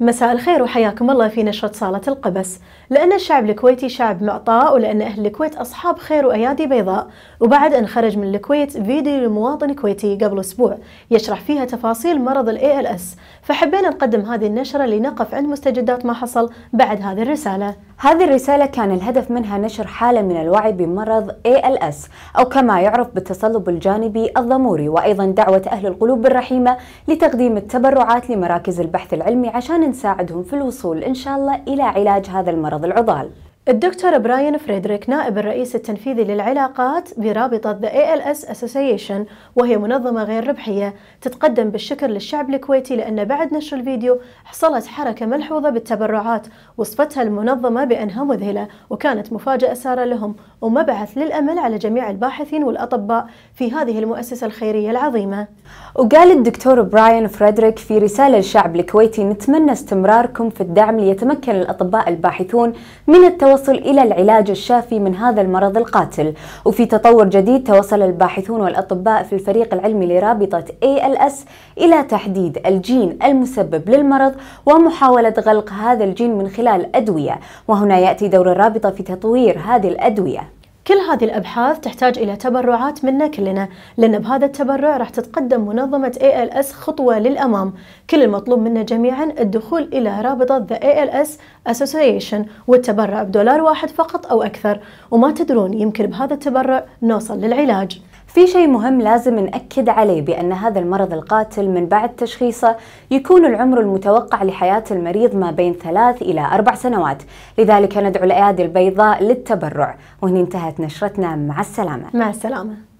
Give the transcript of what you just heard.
مساء الخير وحياكم الله في نشرة صالة القبس لأن الشعب الكويتي شعب معطاء ولأن أهل الكويت أصحاب خير وأيادي بيضاء وبعد أن خرج من الكويت فيديو لمواطن كويتي قبل أسبوع يشرح فيها تفاصيل مرض الـ ALS فحبينا نقدم هذه النشرة لنقف عند مستجدات ما حصل بعد هذه الرسالة هذه الرسالة كان الهدف منها نشر حالة من الوعي بمرض ALS أو كما يعرف بالتصلب الجانبي الضموري وأيضا دعوة أهل القلوب الرحيمة لتقديم التبرعات لمراكز البحث العلمي عشان نساعدهم في الوصول إن شاء الله إلى علاج هذا المرض العضال الدكتور براين فريدريك نائب الرئيس التنفيذي للعلاقات برابطة The ALS Association وهي منظمة غير ربحية تتقدم بالشكر للشعب الكويتي لأن بعد نشر الفيديو حصلت حركة ملحوظة بالتبرعات وصفتها المنظمة بأنها مذهلة وكانت مفاجأة سارة لهم ومبعث للأمل على جميع الباحثين والأطباء في هذه المؤسسة الخيرية العظيمة وقال الدكتور براين فريدريك في رسالة للشعب الكويتي نتمنى استمراركم في الدعم ليتمكن الأطباء الباحثون من التو يصل إلى العلاج الشافي من هذا المرض القاتل وفي تطور جديد توصل الباحثون والأطباء في الفريق العلمي لرابطة ALS إلى تحديد الجين المسبب للمرض ومحاولة غلق هذا الجين من خلال أدوية وهنا يأتي دور الرابطة في تطوير هذه الأدوية كل هذه الأبحاث تحتاج إلى تبرعات منا كلنا لأن بهذا التبرع راح تتقدم منظمة ALS خطوة للأمام كل المطلوب منا جميعا الدخول إلى رابطة The ALS Association والتبرع بدولار واحد فقط أو أكثر وما تدرون يمكن بهذا التبرع نوصل للعلاج في شيء مهم لازم نأكد عليه بأن هذا المرض القاتل من بعد تشخيصه يكون العمر المتوقع لحياة المريض ما بين ثلاث إلى أربع سنوات لذلك ندعو الأيادي البيضاء للتبرع وهنا انتهت نشرتنا مع السلامة مع السلامة